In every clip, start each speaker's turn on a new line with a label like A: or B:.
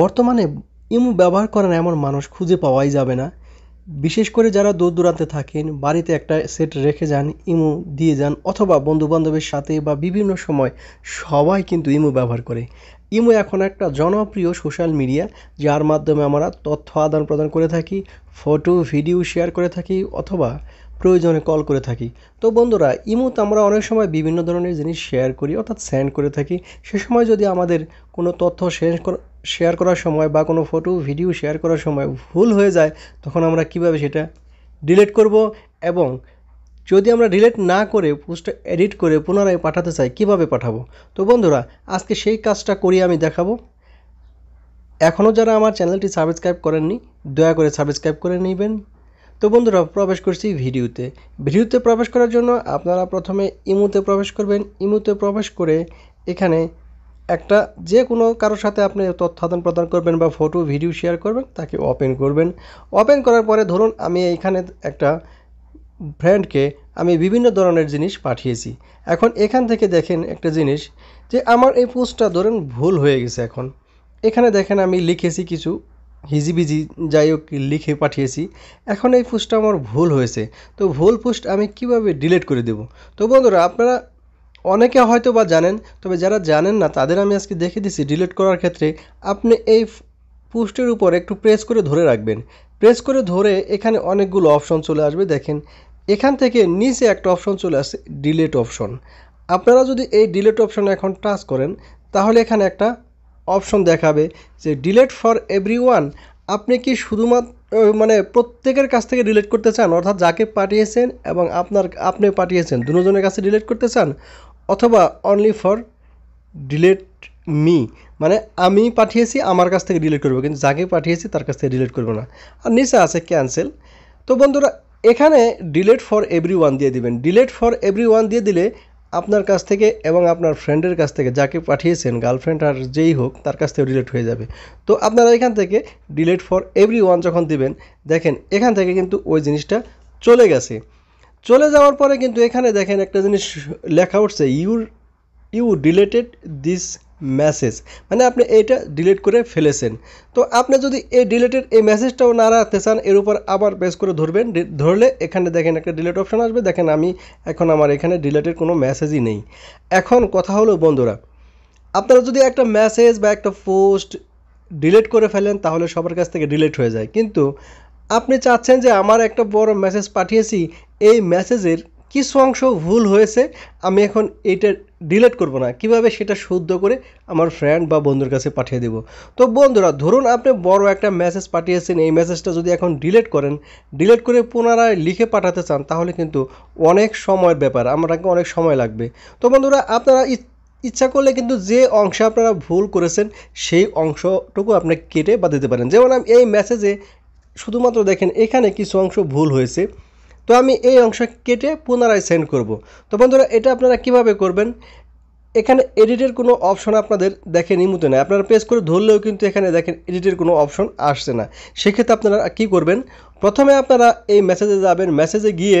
A: বর্তমানে ইমো ব্যবহার করেন না এমন মানুষ খুঁজে পাওয়াই যাবে না বিশেষ করে যারা দূর দূরান্তে থাকেন বাড়িতে একটা সেট রেখে যান ইমো দিয়ে যান অথবা বন্ধুবান্ধবের সাথে বা বিভিন্ন সময় সবাই কিন্তু ইমো ব্যবহার করে ইমো এখন একটা জনপ্রিয় সোশ্যাল মিডিয়া যার মাধ্যমে আমরা তথ্য আদান প্রদান করে থাকি ফটো ভিডিও শেয়ার করে থাকি অথবা প্রয়োজনে কল করে থাকি তো বন্ধুরা ইমোতে আমরা অনেক সময় বিভিন্ন ধরনের জিনিস শেয়ার করি অর্থাৎ সেন্ড করে থাকি সে সময় যদি আমাদের কোনো তথ্য শেয়ার শেয়ার করার সময় বা কোনো ফটো ভিডিও শেয়ার করার সময় ভুল হয়ে যায় তখন আমরা কিভাবে সেটা ডিলিট করব এবং যদি আমরা ডিলিট না করে পোস্টটা এডিট করে পুনরায় পাঠাতে চাই কিভাবে পাঠাবো তো বন্ধুরা আজকে সেই কাজটা করি আমি দেখাবো এখনও যারা আমার চ্যানেলটি সাবস্ক্রাইব করেননি দয়া করে সাবস্ক্রাইব করে নেবেন তো বন্ধুরা প্রবেশ করছি ভিডিওতে ভিডিওতে প্রবেশ করার জন্য আপনারা প্রথমে ইমুতে প্রবেশ করবেন ইমুতে প্রবেশ করে এখানে একটা যে কোনো কারোর সাথে আপনি তথ্য আদান প্রদান করবেন বা ফটো ভিডিও শেয়ার করবেন তাকে ওপেন করবেন ওপেন করার পরে ধরুন আমি এইখানে একটা ফ্রেন্ডকে আমি বিভিন্ন ধরনের জিনিস পাঠিয়েছি এখন এখান থেকে দেখেন একটা জিনিস যে আমার এই পোস্টটা ধরেন ভুল হয়ে গেছে এখন এখানে দেখেন আমি লিখেছি কিছু হিজিবিজি যাই হোক লিখে পাঠিয়েছি এখন এই পোস্টটা আমার ভুল হয়েছে তো ভুল পোস্ট আমি কিভাবে ডিলিট করে দেব তো বন্ধুরা আপনারা অনেকে হয়তো বা জানেন তবে যারা জানেন না তাদের আমি আজকে দেখে দিচ্ছি ডিলিট করার ক্ষেত্রে আপনি এই পোস্টের উপর একটু প্রেস করে ধরে রাখবেন প্রেস করে ধরে এখানে অনেকগুলো অপশন চলে আসবে দেখেন এখান থেকে নিচে একটা অপশন চলে আসছে ডিলেট অপশন আপনারা যদি এই ডিলেট অপশন এখন টাচ করেন তাহলে এখানে একটা অপশন দেখাবে যে ডিলেট ফর এভরি ওয়ান আপনি কি শুধুমাত্র মানে প্রত্যেকের কাছ থেকে ডিলেট করতে চান অর্থাৎ যাকে পাঠিয়েছেন এবং আপনার আপনি পাঠিয়েছেন দুজনের কাছে ডিলেট করতে চান অথবা অনলি ফর ডিলেট মি মানে আমি পাঠিয়েছি আমার কাছ থেকে ডিলেট করবো কিন্তু যাকে পাঠিয়েছি তার কাছ থেকে ডিলেট করবো না আর নিচে আছে ক্যান্সেল তো বন্ধুরা এখানে ডিলেট ফর এভরি ওয়ান দিয়ে দিবেন ডিলেট ফর এভরি ওয়ান দিয়ে দিলে আপনার কাছ থেকে এবং আপনার ফ্রেন্ডের কাছ থেকে যাকে পাঠিয়েছেন গার্লফ্রেন্ড আর যেই হোক তার কাছ থেকে ডিলেট হয়ে যাবে তো আপনারা এখান থেকে ডিলেট ফর এভরি ওয়ান যখন দিবেন দেখেন এখান থেকে কিন্তু ওই জিনিসটা চলে গেছে চলে যাওয়ার পরে কিন্তু এখানে দেখেন একটা জিনিস লেখা উঠছে your you deleted this message মানে আপনি এইটা ডিলিট করে ফেলেছেন তো আপনি যদি এই ডিলেটের এই মেসেজটাও না রাখতে চান এর উপর আবার প্রেস করে ধরবেন ধরলে এখানে দেখেন একটা ডিলেট অপশান আসবে দেখেন আমি এখন আমার এখানে ডিলেটের কোনো মেসেজই নেই এখন কথা হলো বন্ধুরা আপনারা যদি একটা মেসেজ বা একটা পোস্ট ডিলেট করে ফেলেন তাহলে সবার কাছ থেকে ডিলেট হয়ে যায় কিন্তু আপনি চাচ্ছেন যে আমার একটা বড় মেসেজ পাঠিয়েছি এই মেসেজের কিছু অংশ ভুল হয়েছে আমি এখন এইটা ডিলেট করব না কিভাবে সেটা শুদ্ধ করে আমার ফ্রেন্ড বা বন্ধুর কাছে পাঠিয়ে দেব তো বন্ধুরা ধরুন আপনি বড় একটা মেসেজ পাঠিয়েছেন এই মেসেজটা যদি এখন ডিলেট করেন ডিলেট করে পুনরায় লিখে পাঠাতে চান তাহলে কিন্তু অনেক সময়ের ব্যাপার আমাকে অনেক সময় লাগবে তো বন্ধুরা আপনারা ইচ্ছা করলে কিন্তু যে অংশে আপনারা ভুল করেছেন সেই অংশটুকু আপনি কেটে বা দিতে পারেন যেমন আমি এই মেসেজে শুধুমাত্র দেখেন এখানে কিছু অংশ ভুল হয়েছে তো আমি এই অংশ কেটে পুনরায় সেন্ড করব তো বন্ধুরা এটা আপনারা কিভাবে করবেন এখানে এডিটের কোনো অপশন আপনাদের দেখেন ইমুতে না আপনারা প্রেস করে ধরলেও কিন্তু এখানে দেখেন এডিটের কোনো অপশন আসছে না সেক্ষেত্রে আপনারা কি করবেন প্রথমে আপনারা এই মেসেজে যাবেন মেসেজে গিয়ে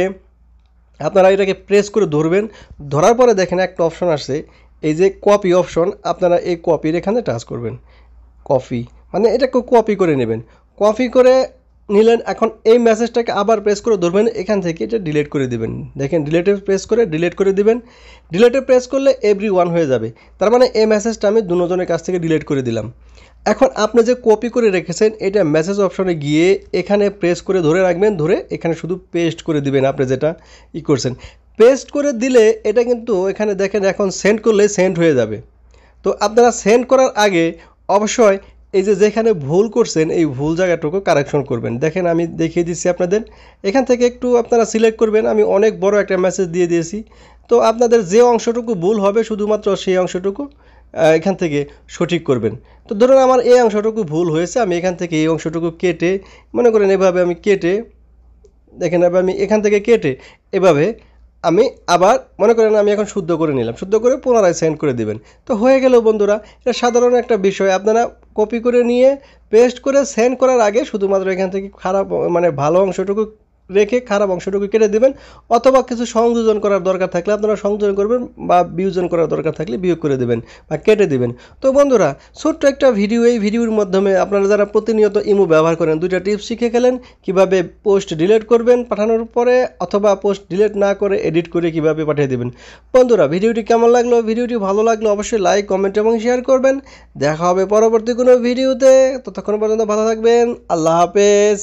A: আপনারা এটাকে প্রেস করে ধরবেন ধরার পরে দেখেন একটা অপশন আসছে এই যে কপি অপশন আপনারা এই কপির এখানে টাচ করবেন কপি মানে এটাকে কপি করে নেবেন কপি করে নিলেন এখন এই মেসেজটাকে আবার প্রেস করে ধরবেন এখান থেকে এটা ডিলেট করে দিবেন দেখেন ডিলেটে প্রেস করে ডিলেট করে দিবেন ডিলেটে প্রেস করলে এভরি ওয়ান হয়ে যাবে তার মানে এই মেসেজটা আমি দুজনের কাছ থেকে ডিলেট করে দিলাম এখন আপনি যে কপি করে রেখেছেন এটা মেসেজ অপশনে গিয়ে এখানে প্রেস করে ধরে রাখবেন ধরে এখানে শুধু পেস্ট করে দিবেন আপনি যেটা ই করছেন পেস্ট করে দিলে এটা কিন্তু এখানে দেখেন এখন সেন্ড করলে সেন্ড হয়ে যাবে তো আপনারা সেন্ড করার আগে অবশ্যই এই যে যেখানে ভুল করছেন এই ভুল জায়গাটুকু কারেকশন করবেন দেখেন আমি দেখিয়ে দিচ্ছি আপনাদের এখান থেকে একটু আপনারা সিলেক্ট করবেন আমি অনেক বড় একটা মেসেজ দিয়ে দিয়েছি তো আপনাদের যে অংশটুকু ভুল হবে শুধুমাত্র সেই অংশটুকু এখান থেকে সঠিক করবেন তো ধরুন আমার এই অংশটুকু ভুল হয়েছে আমি এখান থেকে এই অংশটুকু কেটে মনে করেন এভাবে আমি কেটে দেখেন আমি এখান থেকে কেটে এভাবে আমি আবার মনে করেন আমি এখন শুদ্ধ করে নিলাম শুদ্ধ করে পুনরায় সেন্ড করে দিবেন তো হয়ে গেল বন্ধুরা এটা সাধারণ একটা বিষয় আপনারা কপি করে নিয়ে পেস্ট করে সেন্ড করার আগে শুধুমাত্র এখান থেকে খারাপ মানে ভালো অংশটুকু রেখে খারাপ অংশটুকু কেটে দেবেন অথবা কিছু সংযোজন করার দরকার থাকলে আপনারা সংযোজন করবেন বা বিয়োজন করার দরকার থাকলে বিয়োগ করে দেবেন বা কেটে দেবেন তো বন্ধুরা ছোট্ট একটা ভিডিও এই ভিডিওর মাধ্যমে আপনারা যারা প্রতিনিয়ত ইমো ব্যবহার করেন দুইটা টিপস শিখে গেলেন কিভাবে পোস্ট ডিলিট করবেন পাঠানোর পরে অথবা পোস্ট ডিলিট না করে এডিট করে কিভাবে পাঠিয়ে দেবেন বন্ধুরা ভিডিওটি কেমন লাগলো ভিডিওটি ভালো লাগলো অবশ্যই লাইক কমেন্ট এবং শেয়ার করবেন দেখা হবে পরবর্তী কোনো ভিডিওতে ততক্ষণ পর্যন্ত ভালো থাকবেন আল্লাহ হাফেজ